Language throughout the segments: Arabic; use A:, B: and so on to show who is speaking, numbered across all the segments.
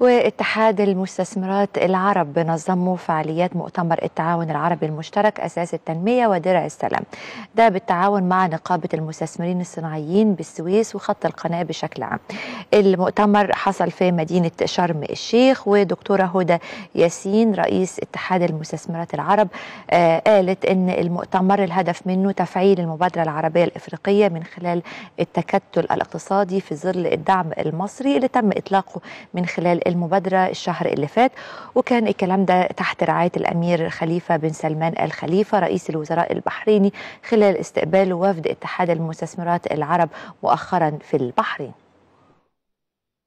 A: واتحاد المستثمرات العرب نظموا فعاليات مؤتمر التعاون العربي المشترك أساس التنمية ودرع السلام ده بالتعاون مع نقابة المستثمرين الصناعيين بالسويس وخط القناة بشكل عام المؤتمر حصل في مدينة شرم الشيخ ودكتورة هدى ياسين رئيس اتحاد المستثمرات العرب آه قالت أن المؤتمر الهدف منه تفعيل المبادرة العربية الإفريقية من خلال التكتل الاقتصادي في ظل الدعم المصري اللي تم إطلاقه من خلال المبادرة الشهر اللي فات وكان الكلام ده تحت رعاية الأمير خليفة بن سلمان الخليفة رئيس الوزراء البحريني خلال استقبال وفد اتحاد المستثمرات العرب مؤخرا في البحرين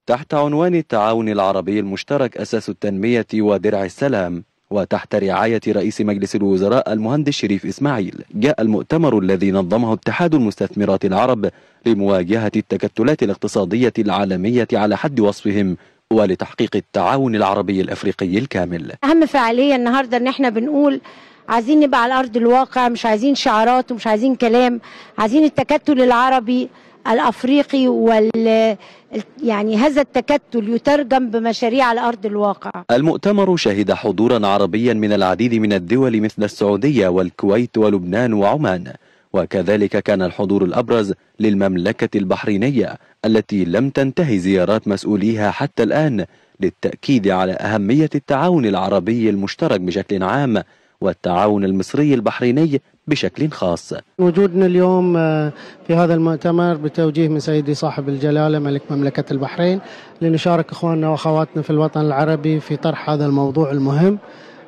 B: تحت عنوان التعاون العربي المشترك أساس التنمية ودرع السلام وتحت رعاية رئيس مجلس الوزراء المهندس شريف إسماعيل جاء المؤتمر الذي نظمه اتحاد المستثمرات العرب لمواجهة التكتلات الاقتصادية العالمية على حد وصفهم ولتحقيق التعاون العربي الافريقي الكامل.
C: اهم فعاليه النهارده ان احنا بنقول عايزين نبقى على ارض الواقع مش عايزين شعارات ومش عايزين كلام عايزين التكتل العربي الافريقي وال يعني هذا التكتل يترجم بمشاريع على ارض الواقع.
B: المؤتمر شهد حضورا عربيا من العديد من الدول مثل السعوديه والكويت ولبنان وعمان. وكذلك كان الحضور الأبرز للمملكة البحرينية التي لم تنتهي زيارات مسؤوليها حتى الآن للتأكيد على أهمية التعاون العربي المشترك بشكل عام والتعاون المصري البحريني بشكل خاص
D: وجودنا اليوم آه، في هذا المؤتمر بتوجيه من سيدي صاحب الجلالة ملك مملكة البحرين لنشارك أخواننا وأخواتنا في الوطن العربي في طرح هذا الموضوع المهم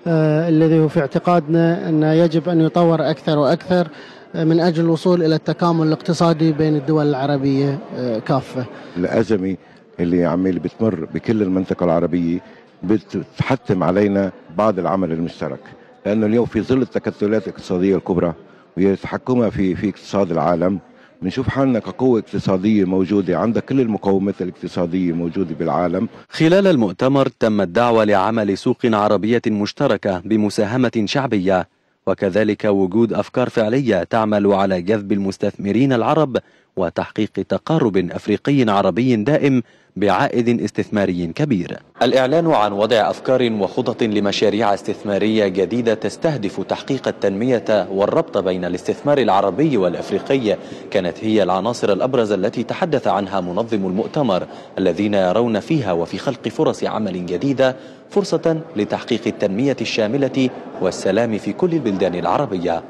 D: آه، الذي هو في اعتقادنا أنه يجب أن يطور أكثر وأكثر آه، من أجل الوصول إلى التكامل الاقتصادي بين الدول العربية آه، كافة
B: الأزمة اللي عميل بتمر بكل المنطقة العربية بتحتم علينا بعض العمل المشترك لأنه اليوم في ظل التكتلات الاقتصادية الكبرى ويتحكمها في في اقتصاد العالم بنشوف حالنا كقوة اقتصادية موجودة عندها كل المقومات الاقتصادية موجودة بالعالم خلال المؤتمر تم الدعوة لعمل سوق عربية مشتركة بمساهمة شعبية وكذلك وجود أفكار فعلية تعمل على جذب المستثمرين العرب وتحقيق تقارب أفريقي عربي دائم بعائد استثماري كبير الإعلان عن وضع أفكار وخطط لمشاريع استثمارية جديدة تستهدف تحقيق التنمية والربط بين الاستثمار العربي والأفريقي كانت هي العناصر الأبرز التي تحدث عنها منظم المؤتمر الذين يرون فيها وفي خلق فرص عمل جديدة فرصة لتحقيق التنمية الشاملة والسلام في كل البلدان العربية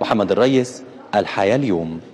B: محمد الريس الحياة اليوم